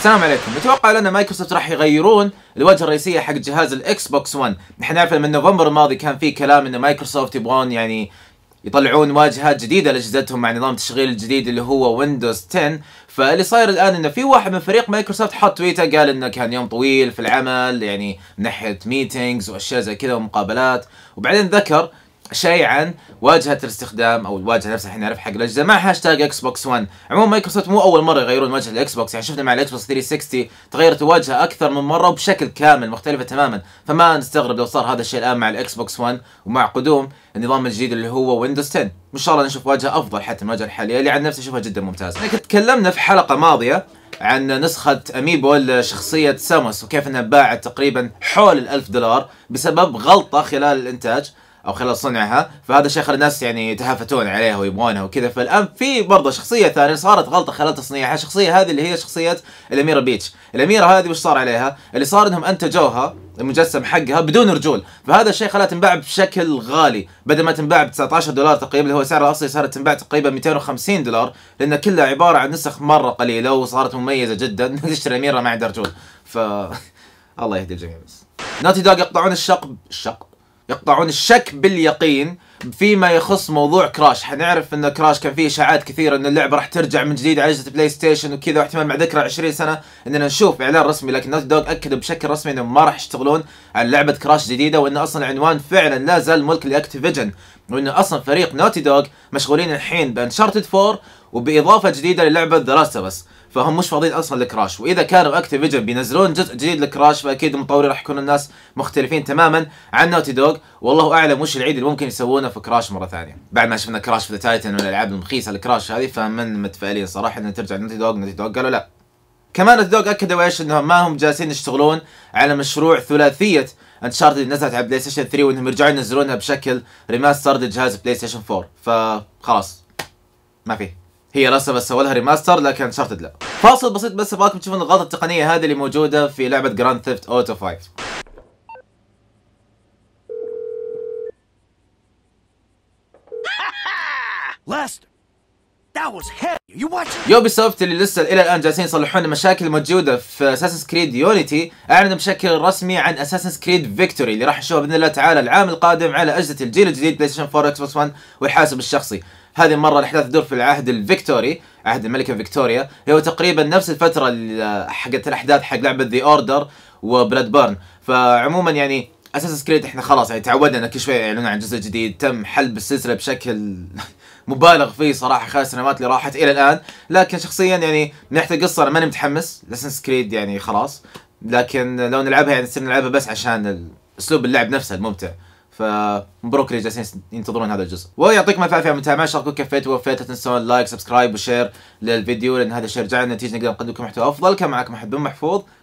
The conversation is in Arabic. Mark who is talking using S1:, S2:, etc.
S1: السلام عليكم اتوقع ان مايكروسوفت راح يغيرون الواجهه الرئيسيه حق جهاز الاكس بوكس 1 احنا نعرف من نوفمبر الماضي كان في كلام ان مايكروسوفت يبغون يعني يطلعون واجهات جديده لاجهزتهم مع نظام التشغيل الجديد اللي هو ويندوز 10 فاللي صاير الان انه في واحد من فريق مايكروسوفت حط تويتر قال انه كان يوم طويل في العمل يعني من ناحيه ميتينجز واشياء زي كذا ومقابلات وبعدين ذكر شائعا واجهه الاستخدام او الواجهه نفسها الحين نعرف حق الاجهزه مع هاشتاج اكس بوكس 1 عموما مايكروسوفت مو اول مره يغيرون واجهه الاكس بوكس يعني شفنا مع الاكس بوكس 360 تغيرت الواجهه اكثر من مره وبشكل كامل مختلفه تماما فما نستغرب لو صار هذا الشيء الان مع الاكس بوكس 1 ومع قدوم النظام الجديد اللي هو ويندوز 10 وان شاء الله نشوف واجهه افضل حتى من الواجهه الحاليه اللي عن نفسي اشوفها جدا ممتازه لكن تكلمنا في حلقه ماضيه عن نسخة أميبو لشخصية ساموس وكيف أنها باعت تقريبا حول الألف دولار بسبب غلطة خلال الإنتاج او خلال صنعها فهذا الشيء خلى الناس يعني يتهافتون عليها ويبغونها وكذا فالان في برضه شخصيه ثانيه صارت غلطه خلال تصنيعها الشخصيه هذه اللي هي شخصيه الاميره بيتش الاميره هذه وش صار عليها اللي صار انهم انتجوها المجسم حقها بدون رجول فهذا الشيء خلاها تنباع بشكل غالي بدل ما تنباع ب 19 دولار تقريبا اللي هو سعرها الاصلي صارت تنباع تقريبا 250 دولار لان كلها عباره عن نسخ مره قليله وصارت مميزه جدا تشتري اميره ما عندها رجول ف الله يهدي الجميع بس نوتي دوغ يقطعون الشق الشق يقطعون الشك باليقين فيما يخص موضوع كراش حنعرف ان كراش كان فيه اشاعات كثيره ان اللعبه راح ترجع من جديد على اجهزه بلاي ستيشن وكذا واحتمال بعد ذكرى 20 سنه اننا نشوف اعلان رسمي لكن نوت دوغ اكدوا بشكل رسمي انهم ما راح يشتغلون على لعبه كراش جديده وان اصلا العنوان فعلا لا زال ملك لاكتيفيجن وان اصلا فريق نوتي دوغ مشغولين الحين بانشارتد 4 وباضافه جديده للعبه ذا لاست بس فهم مش فاضيين اصلا لكراش واذا كانوا اكتيفيجن بينزلون جزء جديد لكراش فاكيد المطورين راح يكون الناس مختلفين تماما عن نوتي دوغ والله اعلم وش العيد اللي ممكن يسوونه في كراش مره ثانيه بعد ما شفنا كراش في تايتن والالعاب المخيسه لكراش هذه فمن متفائلين صراحه انه ترجع نوتي دوغ نوتي دوغ قالوا لا كمان دوغ اكدوا ايش انهم ما هم جالسين يشتغلون على مشروع ثلاثيه انشارت اللي نزلت على بلاي ستيشن 3 وانهم يرجعون ينزلونها بشكل ريماستر لجهاز بلاي ستيشن 4 فخلاص ما في هي لسه بس سوى لها ريماستر لكن انشارتد لا فاصل بسيط بس ابغاكم تشوفون الغلطه التقنيه هذه اللي موجوده في لعبه جراند ثيفت اوتو 5 Last يوبي سوفت اللي لسه الى الان جالسين يصلحون المشاكل الموجوده في اساسن كريد يونيتي اعلن بشكل رسمي عن اساسن كريد فيكتوري اللي راح نشوفه باذن الله تعالى العام القادم على اجهزه الجيل الجديد بلاي ستيشن 4 اكس بوكس 1 والحاسب الشخصي هذه المره الاحداث تدور في العهد الفيكتوري عهد الملكه فيكتوريا اللي هو تقريبا نفس الفتره حقت الاحداث حق لعبه ذا اوردر وبلاد بارن فعموما يعني اساس كريد احنا خلاص يعني تعودنا كل شويه يعلنون عن جزء جديد تم حلب السلسله بشكل مبالغ فيه صراحه خلال السنوات اللي راحت الى الان لكن شخصيا يعني من ناحيه القصه انا ماني متحمس لسنس كريد يعني خلاص لكن لو نلعبها يعني نصير نلعبها بس عشان اسلوب اللعب نفسه الممتع فمبروك اللي جالسين ينتظرون هذا الجزء ويعطيكم الف عافيه متابعين شاركوا كفيت ووفيت لا تنسون لايك سبسكرايب وشير للفيديو لان هذا الشيء رجعنا نتيجه نقدر نقدم لكم محتوى افضل كان معكم محمد بن محفوظ